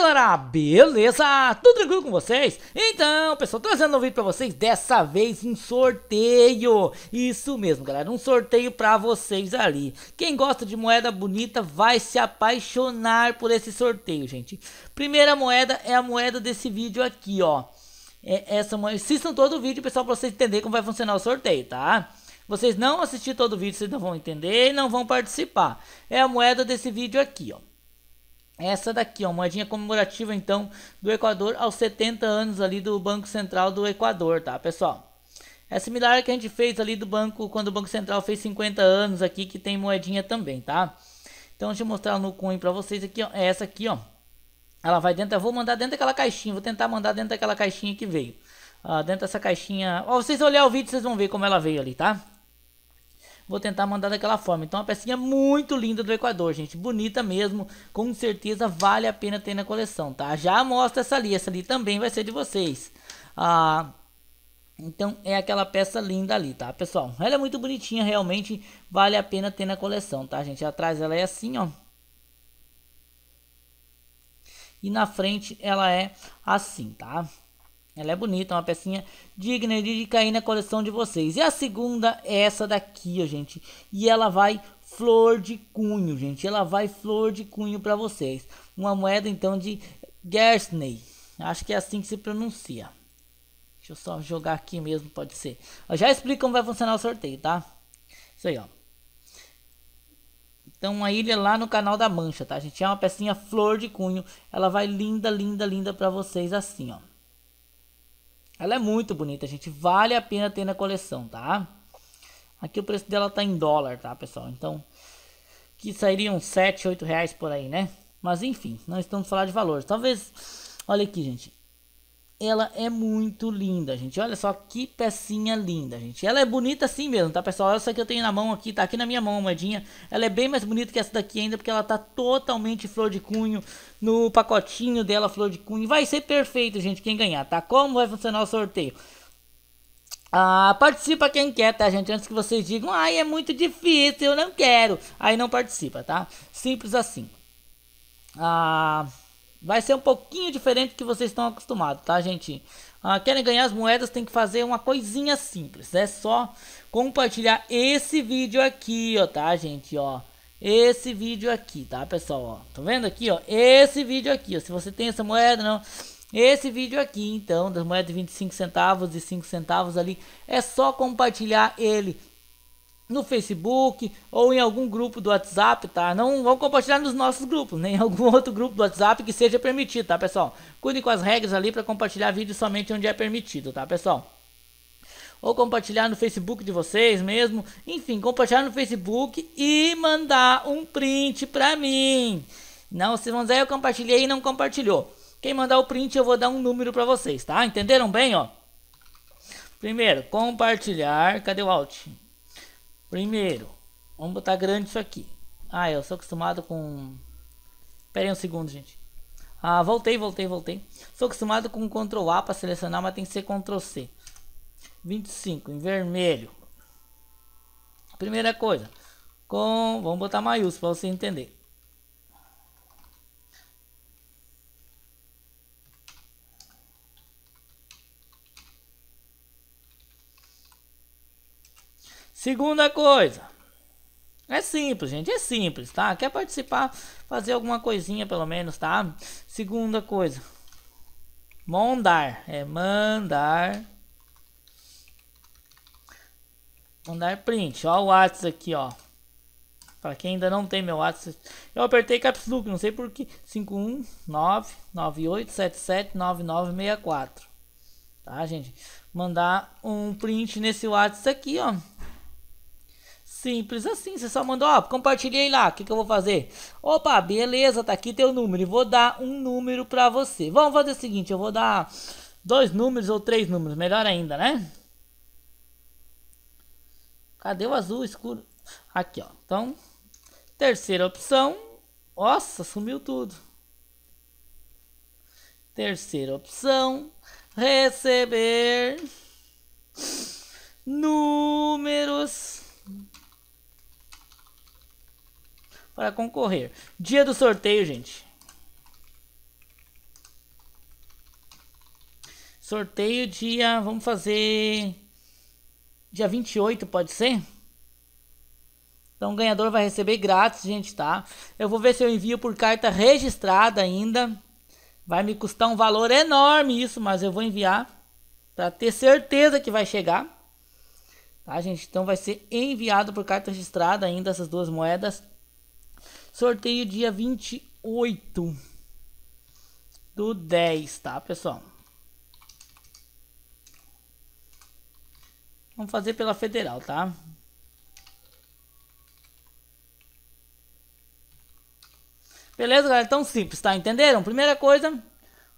galera, beleza? Tudo tranquilo com vocês? Então, pessoal, trazendo um vídeo pra vocês, dessa vez um sorteio Isso mesmo, galera, um sorteio pra vocês ali Quem gosta de moeda bonita vai se apaixonar por esse sorteio, gente Primeira moeda é a moeda desse vídeo aqui, ó é essa moeda, assistam todo o vídeo, pessoal, pra vocês entenderem como vai funcionar o sorteio, tá? Vocês não assistiram todo o vídeo, vocês não vão entender e não vão participar É a moeda desse vídeo aqui, ó essa daqui, ó, moedinha comemorativa então do Equador aos 70 anos ali do Banco Central do Equador, tá, pessoal? É similar que a gente fez ali do banco quando o Banco Central fez 50 anos aqui que tem moedinha também, tá? Então deixa eu mostrar no coin para vocês aqui, ó, é essa aqui, ó. Ela vai dentro, eu vou mandar dentro daquela caixinha, vou tentar mandar dentro daquela caixinha que veio. Ah, dentro dessa caixinha, ó, vocês olhar o vídeo vocês vão ver como ela veio ali, tá? Vou tentar mandar daquela forma. Então, uma pecinha é muito linda do Equador, gente. Bonita mesmo. Com certeza vale a pena ter na coleção, tá? Já mostra essa ali. Essa ali também vai ser de vocês. Ah, então é aquela peça linda ali, tá, pessoal? Ela é muito bonitinha, realmente vale a pena ter na coleção, tá, gente? Atrás ela é assim, ó. E na frente ela é assim, tá? Ela é bonita, é uma pecinha digna de cair na coleção de vocês. E a segunda é essa daqui, ó, gente. E ela vai flor de cunho, gente. Ela vai flor de cunho para vocês. Uma moeda, então, de Gersney. Acho que é assim que se pronuncia. Deixa eu só jogar aqui mesmo, pode ser. Eu já explico como vai funcionar o sorteio, tá? Isso aí, ó. Então, a ilha lá no canal da Mancha, tá, gente? É uma pecinha flor de cunho. Ela vai linda, linda, linda para vocês assim, ó. Ela é muito bonita, gente. Vale a pena ter na coleção, tá? Aqui o preço dela tá em dólar, tá, pessoal? Então, que sairiam 7, 8 reais por aí, né? Mas enfim, não estamos falando de valores. Talvez, olha aqui, gente ela é muito linda, gente. Olha só que pecinha linda, gente. Ela é bonita assim mesmo, tá, pessoal? Essa que eu tenho na mão aqui, tá aqui na minha mão a moedinha. Ela é bem mais bonita que essa daqui ainda, porque ela tá totalmente flor de cunho. No pacotinho dela, flor de cunho. Vai ser perfeito, gente, quem ganhar, tá? Como vai funcionar o sorteio? Ah, participa quem quer, tá, gente? Antes que vocês digam, ai, é muito difícil, eu não quero. Aí não participa, tá? Simples assim. Ah... Vai ser um pouquinho diferente do que vocês estão acostumados, tá, gente? Ah, querem ganhar as moedas, tem que fazer uma coisinha simples. É só compartilhar esse vídeo aqui, ó, tá, gente, ó. Esse vídeo aqui, tá, pessoal, ó. Tá vendo aqui, ó? Esse vídeo aqui, ó. Se você tem essa moeda, não... Esse vídeo aqui, então, das moedas de 25 centavos e 5 centavos ali, é só compartilhar ele no Facebook ou em algum grupo do WhatsApp, tá? Não vão compartilhar nos nossos grupos, nem em algum outro grupo do WhatsApp que seja permitido, tá, pessoal? Cuide com as regras ali para compartilhar vídeo somente onde é permitido, tá, pessoal? Ou compartilhar no Facebook de vocês mesmo, enfim, compartilhar no Facebook e mandar um print pra mim. Não, se não quiser, eu compartilhei e não compartilhou. Quem mandar o print, eu vou dar um número pra vocês, tá? Entenderam bem, ó? Primeiro, compartilhar. Cadê o alt? Primeiro, vamos botar grande isso aqui. Ah, eu sou acostumado com... Pera aí um segundo, gente. Ah, voltei, voltei, voltei. Sou acostumado com Ctrl A para selecionar, mas tem que ser Ctrl C. 25, em vermelho. Primeira coisa, com... vamos botar maiúsculo para você entender. Segunda coisa. É simples, gente, é simples, tá? Quer participar, fazer alguma coisinha pelo menos, tá? Segunda coisa. Mandar, é mandar mandar print, ó o WhatsApp aqui, ó. Para quem ainda não tem meu WhatsApp, eu apertei caps lock, não sei por que 51998779964. Tá, gente? Mandar um print nesse WhatsApp aqui, ó. Simples assim, você só mandou, ó, compartilhei lá, o que, que eu vou fazer? Opa, beleza, tá aqui teu número, e vou dar um número pra você. Vamos fazer o seguinte, eu vou dar dois números ou três números, melhor ainda, né? Cadê o azul escuro? Aqui, ó. Então, terceira opção. Nossa, sumiu tudo. Terceira opção, receber números para concorrer. Dia do sorteio, gente. Sorteio dia, vamos fazer dia 28, pode ser? Então o ganhador vai receber grátis, gente, tá? Eu vou ver se eu envio por carta registrada ainda. Vai me custar um valor enorme isso, mas eu vou enviar para ter certeza que vai chegar. Tá, gente? Então vai ser enviado por carta registrada ainda essas duas moedas. Sorteio dia 28 do 10, tá, pessoal? Vamos fazer pela federal, tá? Beleza, galera? Tão simples, tá? Entenderam? Primeira coisa,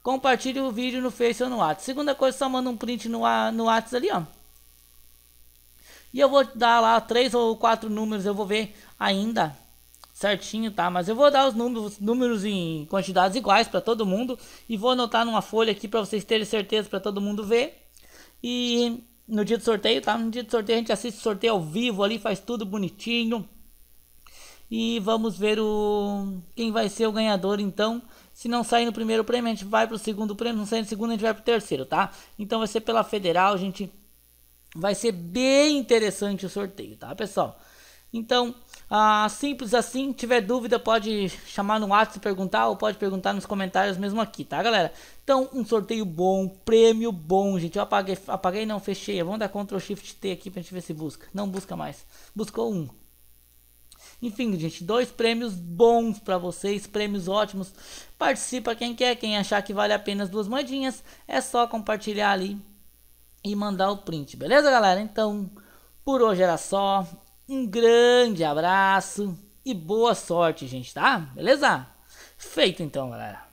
compartilhe o vídeo no Face ou no WhatsApp. Segunda coisa, só manda um print no, no WhatsApp ali, ó. E eu vou dar lá três ou quatro números, eu vou ver ainda certinho, tá? Mas eu vou dar os números, números em quantidades iguais para todo mundo e vou anotar numa folha aqui para vocês terem certeza, para todo mundo ver. E no dia do sorteio, tá? No dia do sorteio a gente assiste o sorteio ao vivo ali, faz tudo bonitinho. E vamos ver o quem vai ser o ganhador então. Se não sair no primeiro prêmio, a gente vai pro segundo prêmio, não sair no segundo, a gente vai pro terceiro, tá? Então vai ser pela Federal, a gente vai ser bem interessante o sorteio, tá, pessoal? Então, ah, simples assim. Tiver dúvida, pode chamar no WhatsApp e perguntar, ou pode perguntar nos comentários mesmo aqui, tá, galera? Então, um sorteio bom, prêmio bom, gente. Eu apaguei, apaguei não, fechei. Vamos dar Ctrl Shift T aqui pra gente ver se busca. Não busca mais. Buscou um. Enfim, gente, dois prêmios bons para vocês, prêmios ótimos. Participa quem quer, quem achar que vale apenas duas moedinhas, é só compartilhar ali e mandar o print, beleza, galera? Então, por hoje era só. Um grande abraço e boa sorte, gente, tá? Beleza? Feito então, galera.